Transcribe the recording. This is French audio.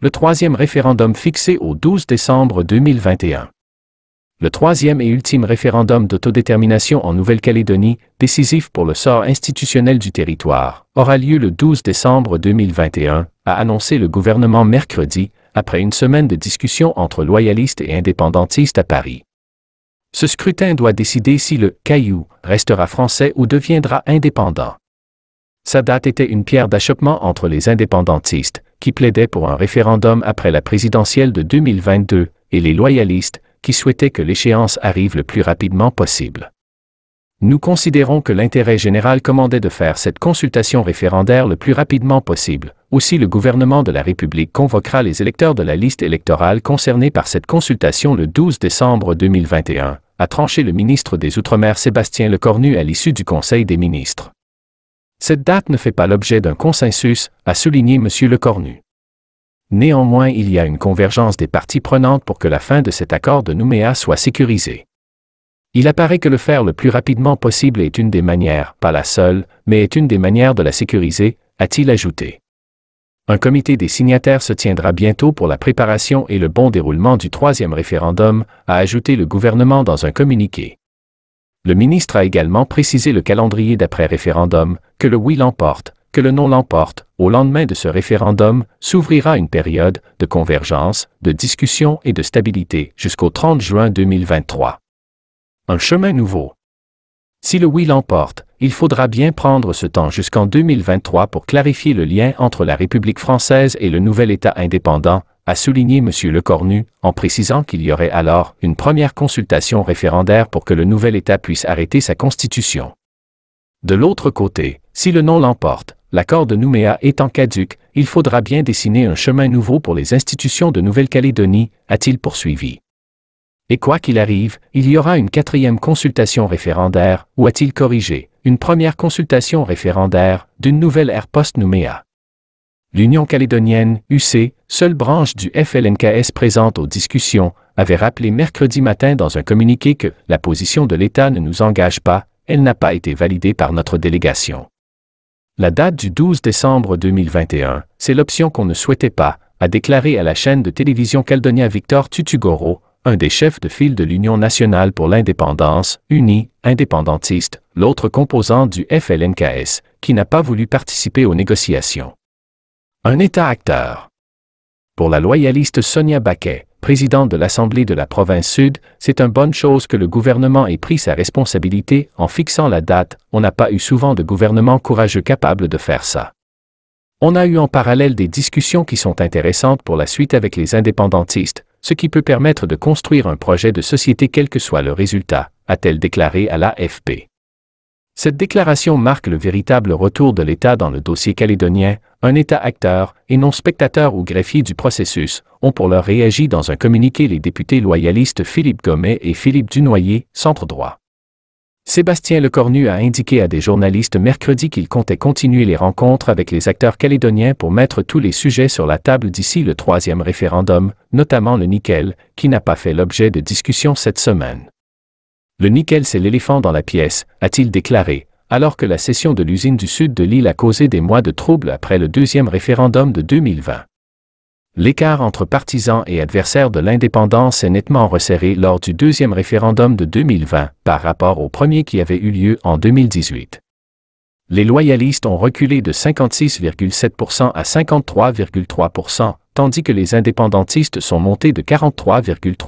le troisième référendum fixé au 12 décembre 2021. Le troisième et ultime référendum d'autodétermination en Nouvelle-Calédonie, décisif pour le sort institutionnel du territoire, aura lieu le 12 décembre 2021, a annoncé le gouvernement mercredi, après une semaine de discussions entre loyalistes et indépendantistes à Paris. Ce scrutin doit décider si le Caillou restera français ou deviendra indépendant. Sa date était une pierre d'achoppement entre les indépendantistes, qui plaidaient pour un référendum après la présidentielle de 2022, et les loyalistes, qui souhaitaient que l'échéance arrive le plus rapidement possible. Nous considérons que l'intérêt général commandait de faire cette consultation référendaire le plus rapidement possible. Aussi le gouvernement de la République convoquera les électeurs de la liste électorale concernée par cette consultation le 12 décembre 2021, a tranché le ministre des Outre-mer Sébastien Lecornu à l'issue du Conseil des ministres. Cette date ne fait pas l'objet d'un consensus, a souligné M. Lecornu. Néanmoins, il y a une convergence des parties prenantes pour que la fin de cet accord de Nouméa soit sécurisée. Il apparaît que le faire le plus rapidement possible est une des manières, pas la seule, mais est une des manières de la sécuriser, a-t-il ajouté. Un comité des signataires se tiendra bientôt pour la préparation et le bon déroulement du troisième référendum, a ajouté le gouvernement dans un communiqué. Le ministre a également précisé le calendrier d'après-référendum, que le oui l'emporte, que le non l'emporte. Au lendemain de ce référendum, s'ouvrira une période de convergence, de discussion et de stabilité jusqu'au 30 juin 2023. Un chemin nouveau. Si le oui l'emporte, il faudra bien prendre ce temps jusqu'en 2023 pour clarifier le lien entre la République française et le nouvel État indépendant, a souligné M. Lecornu, en précisant qu'il y aurait alors une première consultation référendaire pour que le nouvel État puisse arrêter sa constitution. De l'autre côté, si le nom l'emporte, l'accord de Nouméa étant caduque, il faudra bien dessiner un chemin nouveau pour les institutions de Nouvelle-Calédonie, a-t-il poursuivi. Et quoi qu'il arrive, il y aura une quatrième consultation référendaire, ou a-t-il corrigé, une première consultation référendaire, d'une nouvelle ère post-Nouméa. L'Union calédonienne, UC, seule branche du FLNKS présente aux discussions, avait rappelé mercredi matin dans un communiqué que la position de l'État ne nous engage pas, elle n'a pas été validée par notre délégation. La date du 12 décembre 2021, c'est l'option qu'on ne souhaitait pas, a déclaré à la chaîne de télévision Caldonia Victor Tutugoro, un des chefs de file de l'Union nationale pour l'indépendance, uni, indépendantiste, l'autre composant du FLNKS, qui n'a pas voulu participer aux négociations. Un État acteur. Pour la loyaliste Sonia Baquet, présidente de l'Assemblée de la province sud, c'est une bonne chose que le gouvernement ait pris sa responsabilité en fixant la date, on n'a pas eu souvent de gouvernement courageux capable de faire ça. On a eu en parallèle des discussions qui sont intéressantes pour la suite avec les indépendantistes, ce qui peut permettre de construire un projet de société quel que soit le résultat, a-t-elle déclaré à l'AFP. Cette déclaration marque le véritable retour de l'État dans le dossier calédonien, un État acteur, et non spectateur ou greffier du processus, ont pour leur réagi dans un communiqué les députés loyalistes Philippe Gomet et Philippe Dunoyer, centre droit. Sébastien Lecornu a indiqué à des journalistes mercredi qu'il comptait continuer les rencontres avec les acteurs calédoniens pour mettre tous les sujets sur la table d'ici le troisième référendum, notamment le nickel, qui n'a pas fait l'objet de discussion cette semaine. Le nickel c'est l'éléphant dans la pièce, a-t-il déclaré, alors que la cession de l'usine du sud de l'île a causé des mois de troubles après le deuxième référendum de 2020. L'écart entre partisans et adversaires de l'indépendance est nettement resserré lors du deuxième référendum de 2020 par rapport au premier qui avait eu lieu en 2018. Les loyalistes ont reculé de 56,7% à 53,3%, tandis que les indépendantistes sont montés de 43,3%.